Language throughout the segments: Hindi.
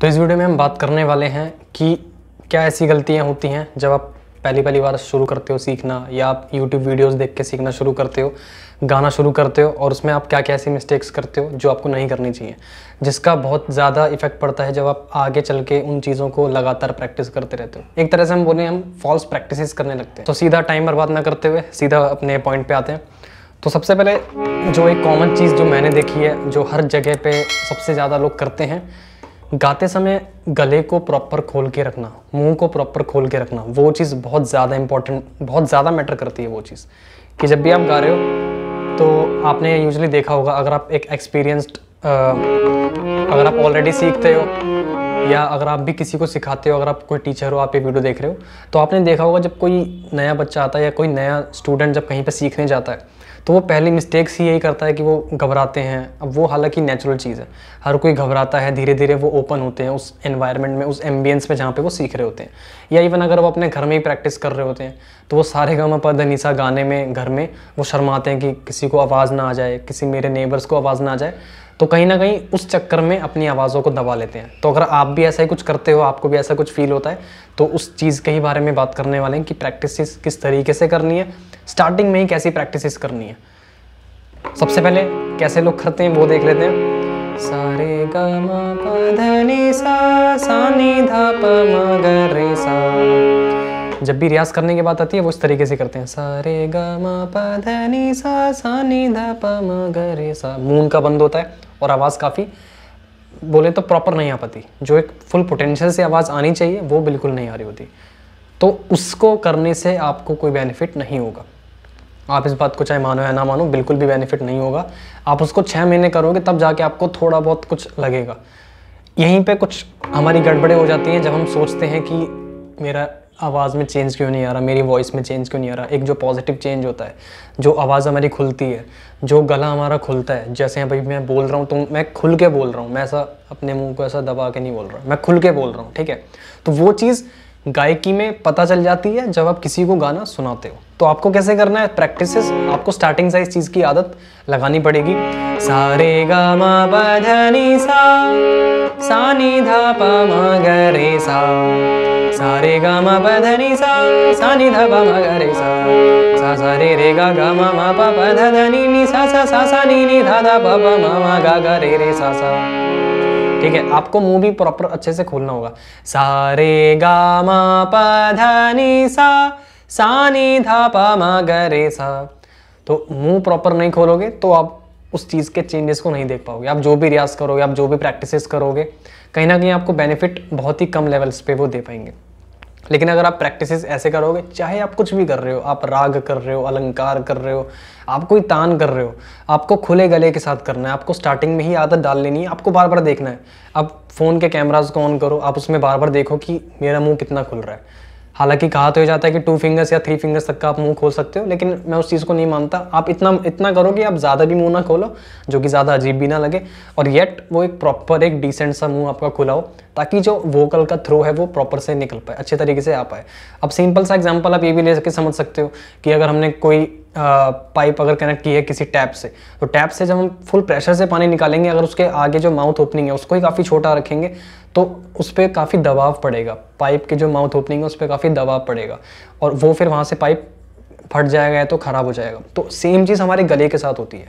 तो इस वीडियो में हम बात करने वाले हैं कि क्या ऐसी गलतियाँ होती हैं जब आप पहली पहली बार शुरू करते हो सीखना या आप YouTube वीडियोस देख के सीखना शुरू करते हो गाना शुरू करते हो और उसमें आप क्या क्या ऐसी मिस्टेक्स करते हो जो आपको नहीं करनी चाहिए जिसका बहुत ज़्यादा इफेक्ट पड़ता है जब आप आगे चल के उन चीज़ों को लगातार प्रैक्टिस करते रहते हो एक तरह से हम बोले हम फॉल्स प्रैक्टिस करने लगते हैं तो सीधा टाइम बर्बाद ना करते हुए सीधा अपने पॉइंट पर आते हैं तो सबसे पहले जो एक कॉमन चीज़ जो मैंने देखी है जो हर जगह पर सबसे ज़्यादा लोग करते हैं गाते समय गले को प्रॉपर खोल के रखना मुंह को प्रॉपर खोल के रखना वो चीज़ बहुत ज़्यादा इंपॉर्टेंट बहुत ज़्यादा मैटर करती है वो चीज़ कि जब भी आप गा रहे हो तो आपने यूजली देखा होगा अगर आप एक एक्सपीरियंस्ड अगर आप ऑलरेडी सीखते हो या अगर आप भी किसी को सिखाते हो अगर आप कोई टीचर हो आप ये वीडियो देख रहे हो तो आपने देखा होगा जब कोई नया बच्चा आता है या कोई नया स्टूडेंट जब कहीं पर सीखने जाता है तो वो पहली मिस्टेक्स ही यही करता है कि वो घबराते हैं अब वो हालांकि नेचुरल चीज़ है हर कोई घबराता है धीरे धीरे वो ओपन होते हैं उस एनवायरनमेंट में उस एम्बियंस में जहाँ पे वो सीख रहे होते हैं या इवन अगर वो अपने घर में ही प्रैक्टिस कर रहे होते हैं तो वो सारे गम धनीसा गाने में घर में वो शर्माते हैं कि किसी को आवाज़ ना आ जाए किसी मेरे नेबर्स को आवाज़ ना आ जाए तो कहीं ना कहीं उस चक्कर में अपनी आवाज़ों को दबा लेते हैं तो अगर आप भी ऐसा ही कुछ करते हो आपको भी ऐसा कुछ फील होता है तो उस चीज़ के ही बारे में बात करने वाले हैं कि प्रैक्टिस किस तरीके से करनी है स्टार्टिंग में ही कैसी प्रैक्टिस करनी है सबसे पहले कैसे लोग करते हैं वो देख लेते हैं सारे ग सा प सा जब भी रियाज करने की बात आती है वो इस तरीके से करते हैं सारे ग म प ध नि सा सा नि ध प म ग रे सा मून का बंद होता है और आवाज़ काफ़ी बोले तो प्रॉपर नहीं आ पाती जो एक फुल पोटेंशियल से आवाज़ आनी चाहिए वो बिल्कुल नहीं आ रही होती तो उसको करने से आपको कोई बेनिफिट नहीं होगा आप इस बात को चाहे मानो या ना मानो बिल्कुल भी बेनिफिट नहीं होगा आप उसको छः महीने करोगे तब जाके आपको थोड़ा बहुत कुछ लगेगा यहीं पे कुछ हमारी गड़बड़े हो जाती हैं जब हम सोचते हैं कि मेरा आवाज़ में चेंज क्यों नहीं आ रहा मेरी वॉइस में चेंज क्यों नहीं आ रहा एक जो पॉजिटिव चेंज होता है जो आवाज़ हमारी खुलती है जो गला हमारा खुलता है जैसे भाई मैं बोल रहा हूँ तो मैं खुल के बोल रहा हूँ मैं ऐसा अपने मुंह को ऐसा दबा के नहीं बोल रहा मैं खुल के बोल रहा हूँ ठीक है तो वो चीज़ गायकी में पता चल जाती है जब आप किसी को गाना सुनाते हो तो आपको कैसे करना है प्रैक्टिस आपको स्टार्टिंग से इस चीज़ की आदत लगानी पड़ेगी सारे गी सा सानी धा पा मा गरे सा सारे गा मा पधनी सा सानी धा पा मा गरे सा सा सारे रे गा गा मा मा पा पधनी नी सा सा सा नी नी धा धा पा पा मा मा गा गा रे रे सा सा ठीक है आपको मुंह भी प्रॉपर अच्छे से खोलना होगा सारे गा मा पा धा नी सा सा नी धा पा मा रे सा तो मुंह प्रॉपर नहीं खोलोगे तो आप उस चीज़ के चेंजेस को नहीं देख पाओगे आप जो भी रियाज करोगे आप जो भी प्रैक्टिस करोगे कहीं ना कहीं आपको बेनिफिट बहुत ही कम लेवल्स पे वो दे पाएंगे लेकिन अगर आप प्रैक्टिस ऐसे करोगे चाहे आप कुछ भी कर रहे हो आप राग कर रहे हो अलंकार कर रहे हो आप कोई तान कर रहे हो आपको खुले गले के साथ करना है आपको स्टार्टिंग में ही आदत डाल लेनी है आपको बार बार देखना है आप फ़ोन के कैमराज को ऑन करो आप उसमें बार बार देखो कि मेरा मुंह कितना खुल रहा है हालांकि कहा तो ये जाता है कि टू फिंगर्स या थ्री फिंगर्स तक का आप मुंह खोल सकते हो लेकिन मैं उस चीज़ को नहीं मानता आप इतना इतना करो कि आप ज़्यादा भी मुंह ना खोलो जो कि ज़्यादा अजीब भी ना लगे और येट वो एक प्रॉपर एक डिसेंट सा मुंह आपका खुला हो ताकि जो वोकल का थ्रो है वो प्रॉपर से निकल पाए अच्छे तरीके से आ पाए अब सिंपल सा एग्जाम्पल आप ये भी ले सके समझ सकते हो कि अगर हमने कोई पाइप अगर कनेक्ट की है किसी टैप से तो टैप से जब हम फुल प्रेशर से पानी निकालेंगे अगर उसके आगे जो माउथ ओपनिंग है उसको ही काफ़ी छोटा रखेंगे तो उस पर काफ़ी दबाव पड़ेगा पाइप के जो माउथ ओपनिंग है उस पर काफ़ी दबाव पड़ेगा और वो फिर वहाँ से पाइप फट जाएगा या तो ख़राब हो जाएगा तो सेम चीज़ हमारे गले के साथ होती है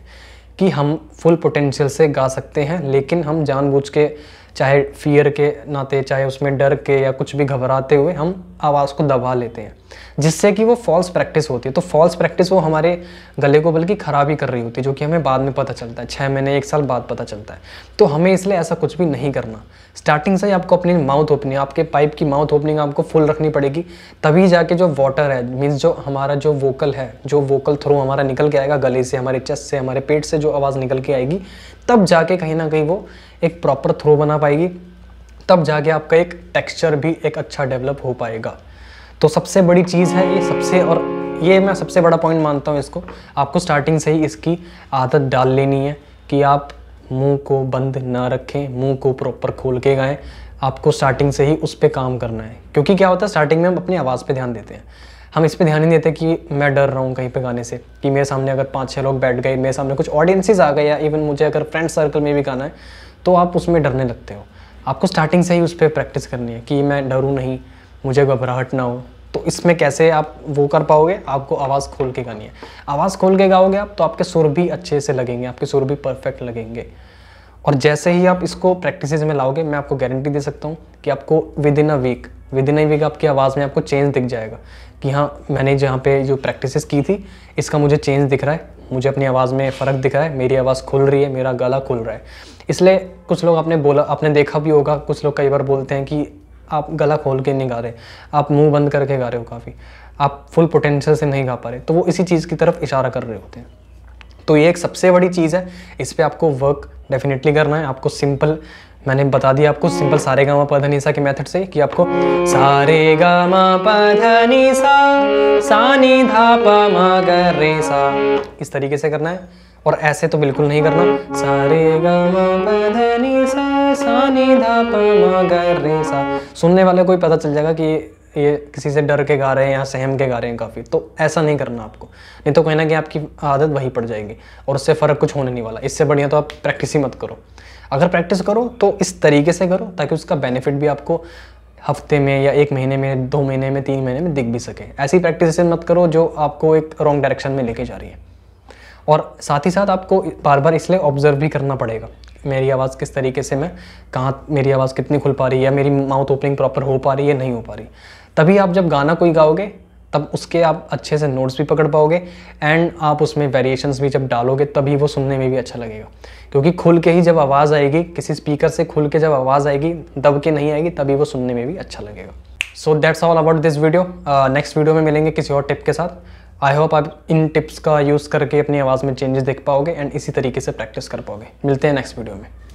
कि हम फुल पोटेंशियल से गा सकते हैं लेकिन हम जानबूझ के चाहे फियर के नाते चाहे उसमें डर के या कुछ भी घबराते हुए हम आवाज़ को दबा लेते हैं जिससे कि वो फॉल्स प्रैक्टिस होती है तो फॉल्स प्रैक्टिस वो हमारे गले को बल्कि ख़राब ही कर रही होती है जो कि हमें बाद में पता चलता है छः महीने एक साल बाद पता चलता है तो हमें इसलिए ऐसा कुछ भी नहीं करना स्टार्टिंग से ही आपको अपनी माउथ ओपनिंग आपके पाइप की माउथ ओपनिंग आपको फुल रखनी पड़ेगी तभी जाके जो वाटर है मीन्स जो हमारा जो वोकल है जो वोकल थ्रू हमारा निकल के आएगा गले से हमारे चेस्ट से हमारे पेट से जो आवाज़ निकल के आएगी तब जाके कहीं ना कहीं वो एक प्रॉपर थ्रो बना पाएगी तब जाके आपका एक टेक्सचर भी एक अच्छा डेवलप हो पाएगा तो सबसे बड़ी चीज़ है ये सबसे और ये मैं सबसे बड़ा पॉइंट मानता हूँ इसको आपको स्टार्टिंग से ही इसकी आदत डाल लेनी है कि आप मुंह को बंद ना रखें मुंह को प्रॉपर खोल के गाएं आपको स्टार्टिंग से ही उस पर काम करना है क्योंकि क्या होता है स्टार्टिंग में हम अपनी आवाज़ पे ध्यान देते हैं हम इस पर ध्यान नहीं देते कि मैं डर रहा हूँ कहीं पे गाने से कि मेरे सामने अगर पाँच छः लोग बैठ गए मेरे सामने कुछ ऑडियंसिस आ गए या इवन मुझे अगर फ्रेंड सर्कल में भी गाना है तो आप उसमें डरने लगते हो आपको स्टार्टिंग से ही उस पर प्रैक्टिस करनी है कि मैं डरूँ नहीं मुझे घबराहट ना हो तो इसमें कैसे आप वो कर पाओगे आपको आवाज़ खोल के गानी है आवाज़ खोल के गाओगे आप तो आपके सुर भी अच्छे से लगेंगे आपके सुर भी परफेक्ट लगेंगे और जैसे ही आप इसको प्रैक्टिस में लाओगे मैं आपको गारंटी दे सकता हूँ कि आपको within a week within a week आपकी आवाज़ में आपको चेंज दिख जाएगा कि हाँ मैंने जहाँ पे जो प्रैक्टिस की थी इसका मुझे चेंज दिख रहा है मुझे अपनी आवाज़ में फ़र्क दिख रहा है मेरी आवाज़ खुल रही है मेरा गला खुल रहा है इसलिए कुछ लोग आपने बोला आपने देखा भी होगा कुछ लोग कई बार बोलते हैं कि आप गला खोल के नहीं गा रहे आप मुंह बंद करके गा रहे हो काफ़ी आप फुल पोटेंशियल से नहीं गा पा रहे तो वो इसी चीज़ की तरफ इशारा कर रहे होते हैं तो ये एक सबसे बड़ी चीज़ है इस पर आपको वर्क डेफिनेटली करना है आपको सिंपल मैंने बता दिया आपको सिंपल सारे गामा सा के मेथड से कि आपको सारे गामा पधनीसा सानी धापा मा रे सा इस तरीके से करना है और ऐसे तो बिल्कुल नहीं करना सारे गामा मा सा सुनने वाले को पता चल जाएगा कि ये किसी से डर के गा रहे हैं या सहम के गा रहे हैं काफ़ी तो ऐसा नहीं करना आपको नहीं तो कहना ना कहीं आपकी आदत वही पड़ जाएगी और उससे फ़र्क कुछ होने नहीं वाला इससे बढ़िया तो आप प्रैक्टिस ही मत करो अगर प्रैक्टिस करो तो इस तरीके से करो ताकि उसका बेनिफिट भी आपको हफ्ते में या एक महीने में दो महीने में तीन महीने में दिख भी सके ऐसी प्रैक्टिस मत करो जो आपको एक रॉन्ग डायरेक्शन में लेके जा रही है और साथ ही साथ आपको बार बार इसलिए ऑब्जर्व भी करना पड़ेगा मेरी आवाज़ किस तरीके से मैं कहाँ मेरी आवाज़ कितनी खुल पा रही है मेरी माउथ ओपनिंग प्रॉपर हो पा रही है नहीं हो पा रही तभी आप जब गाना कोई गाओगे तब उसके आप अच्छे से नोट्स भी पकड़ पाओगे एंड आप उसमें वेरिएशंस भी जब डालोगे तभी वो सुनने में भी अच्छा लगेगा क्योंकि खुल के ही जब आवाज़ आएगी किसी स्पीकर से खुल के जब आवाज़ आएगी दब के नहीं आएगी तभी वो सुनने में भी अच्छा लगेगा so that's all about this video next video में मिलेंगे किसी और टिप के साथ आई होप आप इन टिप्स का यूज़ करके अपनी आवाज़ में चेंजेस देख पाओगे एंड इसी तरीके से प्रैक्टिस कर पाओगे मिलते हैं नेक्स्ट वीडियो में